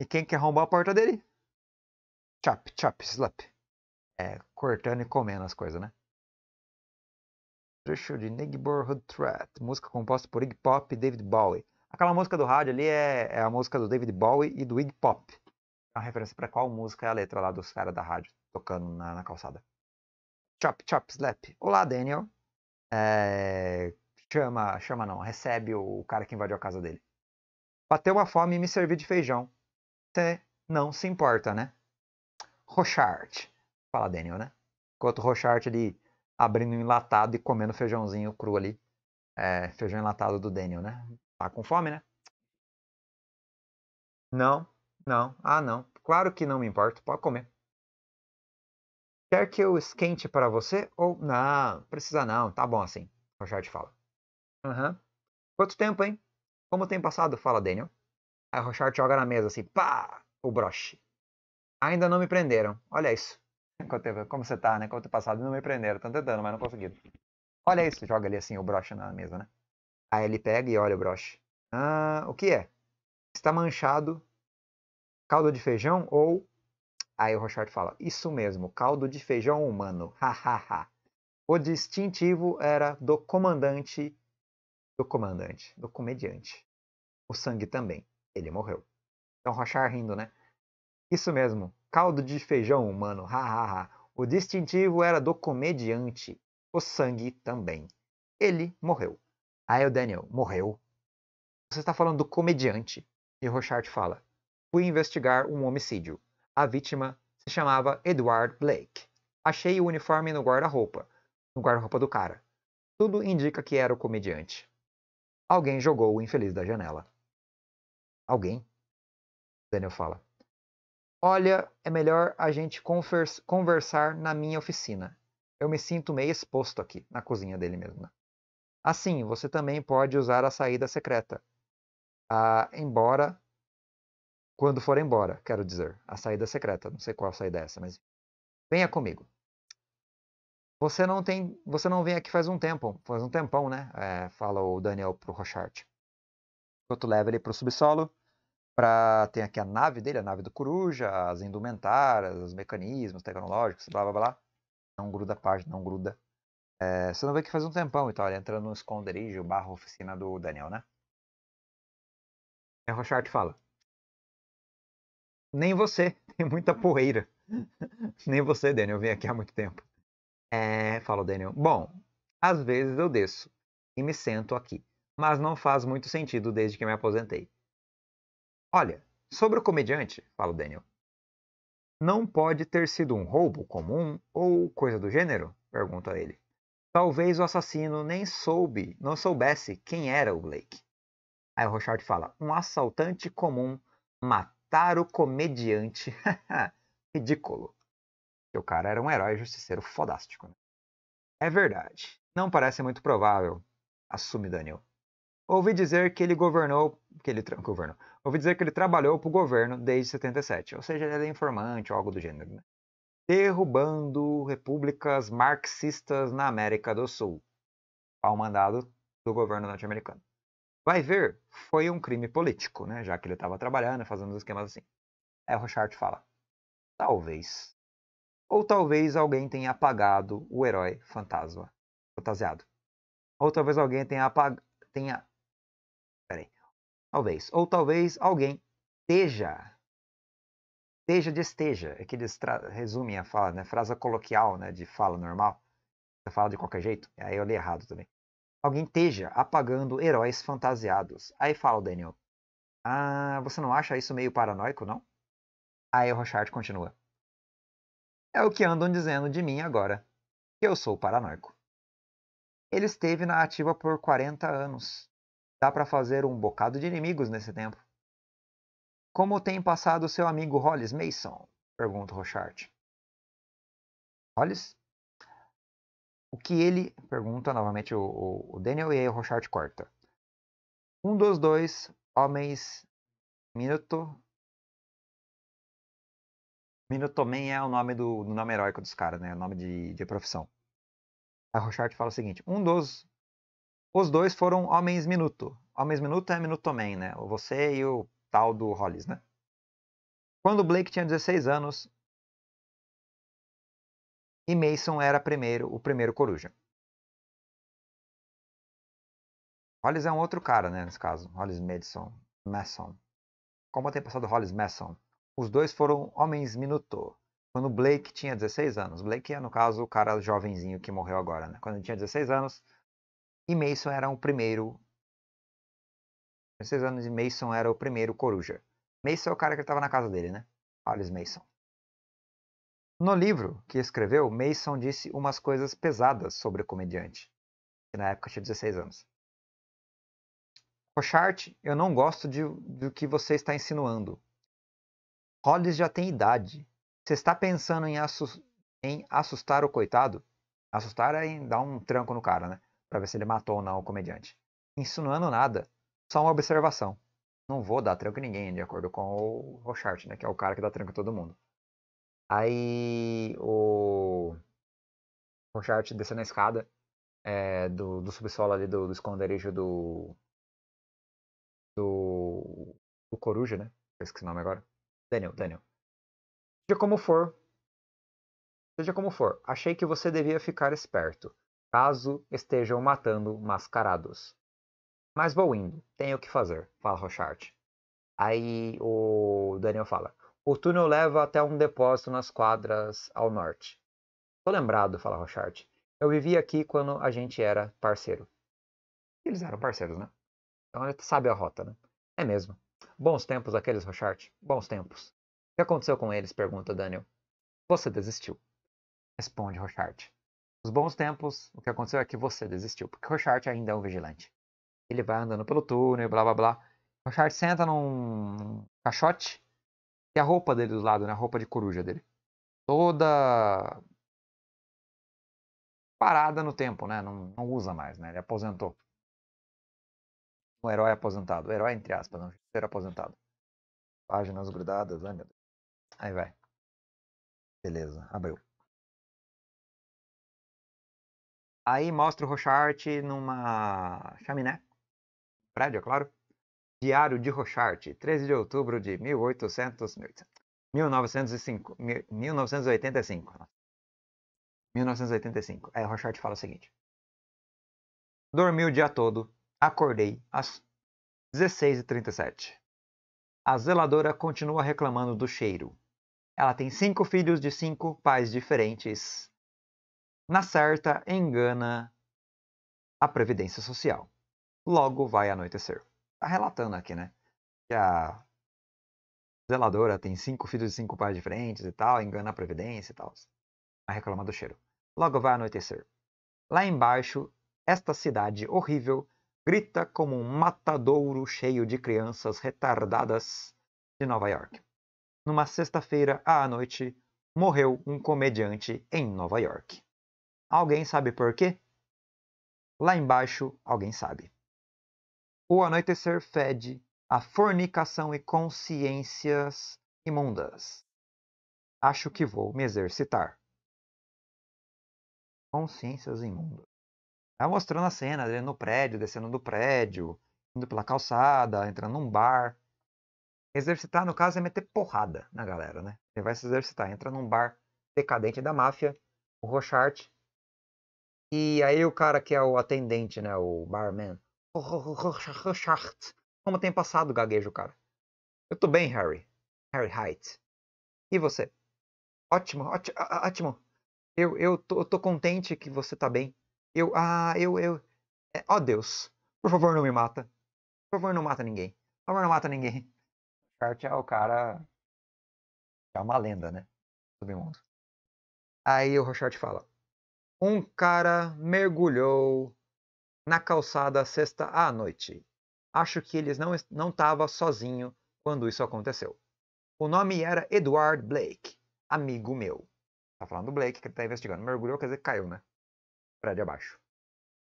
E quem que arrombou a porta dele? Chop, chop, slap. É, cortando e comendo as coisas, né? Trecho de Neighborhood Threat, música composta por Iggy Pop e David Bowie. Aquela música do rádio ali é, é a música do David Bowie e do Iggy Pop. É uma referência para qual música é a letra lá dos caras da rádio tocando na, na, calçada. Chop, chop, slap. Olá, Daniel. É... Chama, chama não, recebe o cara que invadiu a casa dele. Bateu uma fome e me servi de feijão. Você não se importa, né? Rochard. Fala, Daniel, né? Enquanto o Rochard ali abrindo um enlatado e comendo feijãozinho cru ali. É, feijão enlatado do Daniel, né? Tá com fome, né? Não, não, ah não. Claro que não me importo, pode comer. Quer que eu esquente para você? Ou não, precisa não, tá bom assim. Rochard fala. Aham. Uhum. Quanto tempo, hein? Como tem passado? Fala Daniel. Aí Rochard joga na mesa assim, pá! O broche. Ainda não me prenderam. Olha isso. Como você tá, né? Quanto passado não me prenderam. Estão tentando, mas não conseguiram. Olha isso. Joga ali assim o broche na mesa, né? Aí ele pega e olha o broche. Ah, o que é? Está manchado caldo de feijão ou... Aí o Rochard fala, isso mesmo, caldo de feijão humano, hahaha. o distintivo era do comandante, do comandante, do comediante. O sangue também, ele morreu. Então Rochard rindo, né? Isso mesmo, caldo de feijão humano, hahaha. o distintivo era do comediante, o sangue também. Ele morreu. Aí o Daniel. Morreu. Você está falando do comediante. E Rochard fala: Fui investigar um homicídio. A vítima se chamava Edward Blake. Achei o uniforme no guarda-roupa no guarda-roupa do cara. Tudo indica que era o comediante. Alguém jogou o infeliz da janela. Alguém? Daniel fala. Olha, é melhor a gente conversar na minha oficina. Eu me sinto meio exposto aqui, na cozinha dele mesmo. Né? Assim, você também pode usar a saída secreta. A ah, embora quando for embora, quero dizer, a saída secreta, não sei qual saída é essa, mas venha comigo. Você não tem, você não vem aqui faz um tempo, faz um tempão, né? É, fala o Daniel pro Rochart. Enquanto leva ele pro subsolo, para tem aqui a nave dele, a nave do Coruja, as indumentárias, os mecanismos tecnológicos, blá blá blá. Não gruda a página, não gruda. É, você não vê que faz um tempão, então, ele entrando no esconderijo barra oficina do Daniel, né? É Rochard fala. Nem você, tem muita poeira. Nem você, Daniel, vem aqui há muito tempo. É, fala o Daniel. Bom, às vezes eu desço e me sento aqui, mas não faz muito sentido desde que me aposentei. Olha, sobre o comediante, fala o Daniel. Não pode ter sido um roubo comum ou coisa do gênero? pergunta ele. Talvez o assassino nem soube, não soubesse quem era o Blake. Aí o Rochard fala: um assaltante comum matar o comediante. Ridículo. Que o cara era um herói justiceiro fodástico. Né? É verdade. Não parece muito provável, assume Daniel. Ouvi dizer que ele governou, que ele governou. Ouvi dizer que ele trabalhou para o governo desde 77, ou seja, ele é informante ou algo do gênero. Né? derrubando repúblicas marxistas na América do Sul, ao mandado do governo norte-americano. Vai ver, foi um crime político, né? já que ele estava trabalhando, fazendo os esquemas assim. É, Rochard fala. Talvez. Ou talvez alguém tenha apagado o herói fantasma, fantasiado. Ou talvez alguém tenha apagado. Tenha... Peraí. Talvez. Ou talvez alguém esteja Esteja de esteja, é que eles resumem a fala, né? Frase coloquial, né? De fala normal. Você fala de qualquer jeito. Aí eu li errado também. Alguém esteja apagando heróis fantasiados. Aí fala o Daniel. Ah, você não acha isso meio paranoico, não? Aí o Rochard continua. É o que andam dizendo de mim agora. Que eu sou paranoico. Ele esteve na ativa por 40 anos. Dá para fazer um bocado de inimigos nesse tempo. Como tem passado o seu amigo Hollis Mason? Pergunta Rochart. Hollis? O que ele. Pergunta novamente o, o Daniel e aí o Rochart corta. Um dos dois homens. Minuto. Minutoman é o nome do, do nome heróico dos caras, né? O nome de, de profissão. A Rochart fala o seguinte: um dos. Os dois foram homens minuto. Homens minuto é minutoman, né? Você e o tal do Hollis, né? Quando Blake tinha 16 anos e Mason era primeiro, o primeiro coruja. Hollis é um outro cara, né, nesse caso. Hollis Madison, Mason. Como tem passado Hollis Mason? Os dois foram homens minuto. Quando Blake tinha 16 anos. Blake é, no caso, o cara jovenzinho que morreu agora, né? Quando ele tinha 16 anos. E Mason era o primeiro tinha seis anos e Mason era o primeiro coruja. Mason é o cara que estava na casa dele, né? Alice Mason. No livro que escreveu, Mason disse umas coisas pesadas sobre o comediante, que na época tinha 16 anos. Rochart, eu não gosto de, do que você está insinuando. Hollis já tem idade. Você está pensando em, em assustar o coitado? Assustar é em dar um tranco no cara, né? Pra ver se ele matou ou não o comediante. Insinuando nada. Só uma observação. Não vou dar tranco em ninguém, de acordo com o Rochart, né? Que é o cara que dá tranco em todo mundo. Aí o Rochart desceu na escada é, do, do, subsolo ali do, do esconderijo do, do. do Coruja, né? Eu esqueci o nome agora. Daniel, Daniel. Seja como for. Seja como for, achei que você devia ficar esperto, caso estejam matando mascarados. Mas vou indo, tenho o que fazer, fala Rochart. Aí o Daniel fala: O túnel leva até um depósito nas quadras ao norte. Tô lembrado, fala Rochart. Eu vivi aqui quando a gente era parceiro. Eles eram parceiros, né? Então ele sabe a rota, né? É mesmo. Bons tempos aqueles, Rochart. Bons tempos. O que aconteceu com eles? pergunta Daniel. Você desistiu. Responde Rochart. Os bons tempos, o que aconteceu é que você desistiu, porque Rochart ainda é um vigilante. Ele vai andando pelo túnel, blá blá blá. O Char senta num caixote e a roupa dele do lado, né? A roupa de coruja dele. Toda parada no tempo, né? Não, não usa mais, né? Ele aposentou. O herói aposentado. O herói, entre aspas, não né, ser aposentado. Páginas grudadas, ai meu Deus. Aí vai. Beleza, abriu. Aí mostra o Rochart numa chaminé prédio, é claro. Diário de Rochart, 13 de outubro de 1800, 1905, 1985. 1985. É, Rochart fala o seguinte. Dormi o dia todo, acordei às 16h37. A zeladora continua reclamando do cheiro. Ela tem cinco filhos de cinco pais diferentes. Na certa, engana a Previdência Social. Logo vai anoitecer. Tá relatando aqui, né? Que a zeladora tem cinco filhos e cinco pais diferentes e tal, engana a previdência e tal. A reclamar do cheiro. Logo vai anoitecer. Lá embaixo, esta cidade horrível grita como um matadouro cheio de crianças retardadas de Nova York. Numa sexta-feira à noite, morreu um comediante em Nova York. Alguém sabe por quê? Lá embaixo, alguém sabe. O anoitecer fede a fornicação e consciências imundas. Acho que vou me exercitar. Consciências imundas. Tá mostrando a cena dele no prédio, descendo do prédio, indo pela calçada, entrando num bar. Exercitar, no caso, é meter porrada na galera, né? Ele vai se exercitar, entra num bar decadente da máfia, o Rochart. E aí o cara que é o atendente, né? O barman. Como tem passado, gaguejo, cara. Eu tô bem, Harry. Harry Height. E você? Ótimo, ótimo, Eu, eu, tô, eu tô contente que você tá bem. Eu, ah, eu, eu. É, oh, Deus. Por favor, não me mata. Por favor, não mata ninguém. Por favor, não mata ninguém. Kart é o cara. É uma lenda, né? mundo. Aí o Rochard fala: Um cara mergulhou na calçada sexta à noite. Acho que ele não estava sozinho quando isso aconteceu. O nome era Edward Blake, amigo meu. Tá falando do Blake que tá investigando. Mergulhou, quer dizer, caiu, né? Prédio abaixo.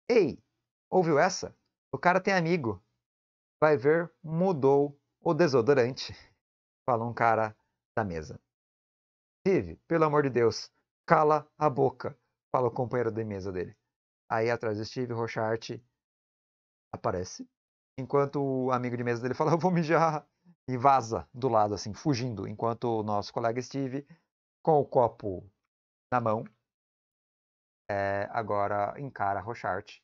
Ei, ouviu essa? O cara tem amigo. Vai ver, mudou o desodorante. Fala um cara da mesa. Steve, pelo amor de Deus, cala a boca, fala o companheiro de mesa dele. Aí atrás do Steve Rochart aparece. Enquanto o amigo de mesa dele fala, eu vou mijar. E vaza do lado, assim, fugindo. Enquanto o nosso colega Steve, com o copo na mão, é, agora encara Rochart.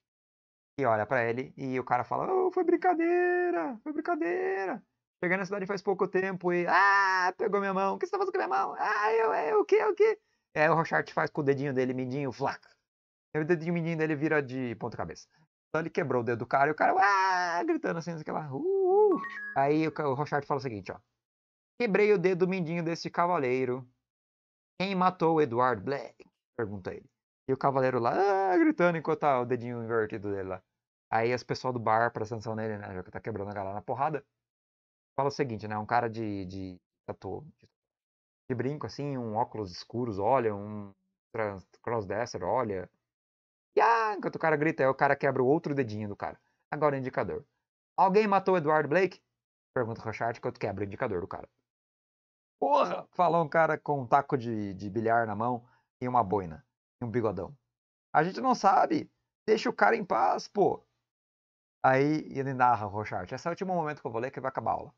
E olha para ele. E o cara fala, oh, foi brincadeira, foi brincadeira. Cheguei na cidade faz pouco tempo e. Ah, pegou minha mão. O que você tá fazendo com a minha mão? Ah, eu, eu, é, o que, o que? aí o Rochart faz com o dedinho dele, midinho, flaco. E é o dedinho menino ele vira de ponta cabeça. Então ele quebrou o dedo do cara e o cara Uá! gritando assim, aquela. Aí o, Rochard fala o seguinte, ó. Quebrei o dedo mindinho desse cavaleiro. Quem matou o Edward Black? Pergunta ele. E o cavaleiro lá, ah, gritando enquanto tá o dedinho invertido dele lá. Aí as pessoas do bar pra sanção nele, né? Já que tá quebrando a galera na porrada. Fala o seguinte, né? Um cara de. de, de, brinco, assim, um óculos escuros, olha, um crossdresser, olha. Yá! Ah, enquanto o cara grita, aí o cara quebra o outro dedinho do cara. Agora o indicador. Alguém matou o Eduardo Blake? Pergunta o Rochard enquanto quebra o indicador do cara. Porra! Falou um cara com um taco de, de bilhar na mão e uma boina. E um bigodão. A gente não sabe. Deixa o cara em paz, pô. Aí ele narra, Rochard. Esse é o último momento que eu vou ler que vai acabar a aula.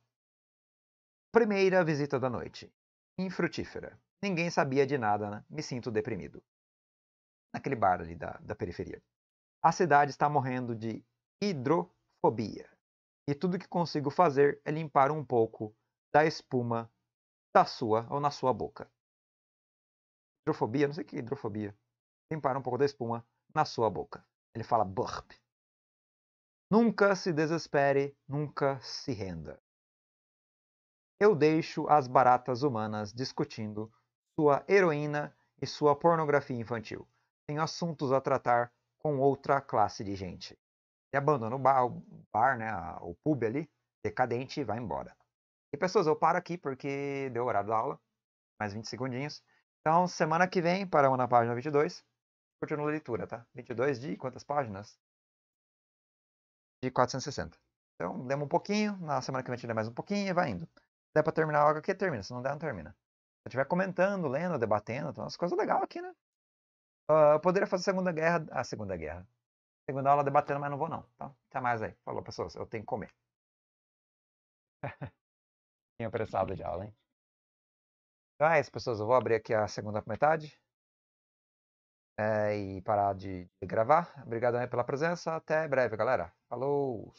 Primeira visita da noite. Infrutífera. Ninguém sabia de nada, né? Me sinto deprimido naquele bar ali da, da periferia. A cidade está morrendo de hidrofobia. E tudo que consigo fazer é limpar um pouco da espuma da sua ou na sua boca. Hidrofobia, não sei o que é hidrofobia. Limpar um pouco da espuma na sua boca. Ele fala burp. Nunca se desespere, nunca se renda. Eu deixo as baratas humanas discutindo sua heroína e sua pornografia infantil tem assuntos a tratar com outra classe de gente. E abandona o bar, o bar, né, o pub ali, decadente e vai embora. E pessoas, eu paro aqui porque deu o horário da aula, mais 20 segundinhos. Então, semana que vem, paramos na página 22, continua a leitura, tá? 22 de quantas páginas? De 460. Então, lemos um pouquinho, na semana que vem a gente lê mais um pouquinho e vai indo. Se der pra terminar a aqui, que termina, se não der, não termina. Se estiver comentando, lendo, debatendo, então as coisas legais aqui, né? eu poderia fazer a Segunda Guerra. A ah, Segunda Guerra. Segunda aula debatendo, mas não vou não. Tá? Até mais aí. Falou, pessoas. Eu tenho que comer. Tinha apressado de aula, hein? Então é isso, pessoas. Eu vou abrir aqui a segunda metade. É, e parar de, de gravar. Obrigado aí pela presença. Até breve, galera. Falou!